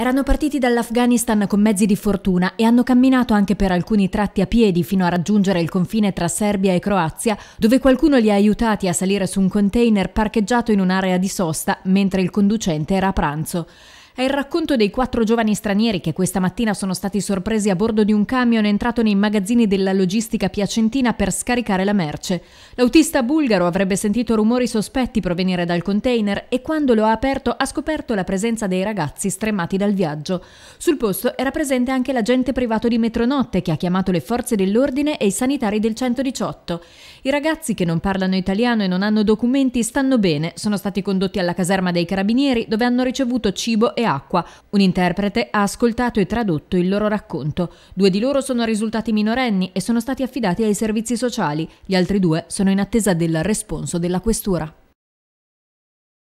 Erano partiti dall'Afghanistan con mezzi di fortuna e hanno camminato anche per alcuni tratti a piedi fino a raggiungere il confine tra Serbia e Croazia, dove qualcuno li ha aiutati a salire su un container parcheggiato in un'area di sosta mentre il conducente era a pranzo. È il racconto dei quattro giovani stranieri che questa mattina sono stati sorpresi a bordo di un camion entrato nei magazzini della logistica piacentina per scaricare la merce. L'autista bulgaro avrebbe sentito rumori sospetti provenire dal container e quando lo ha aperto ha scoperto la presenza dei ragazzi stremati dal viaggio. Sul posto era presente anche l'agente privato di Metronotte che ha chiamato le forze dell'ordine e i sanitari del 118. I ragazzi che non parlano italiano e non hanno documenti stanno bene, sono stati condotti alla caserma dei carabinieri dove hanno ricevuto cibo e acqua, un interprete ha ascoltato e tradotto il loro racconto. Due di loro sono risultati minorenni e sono stati affidati ai servizi sociali, gli altri due sono in attesa del responso della questura.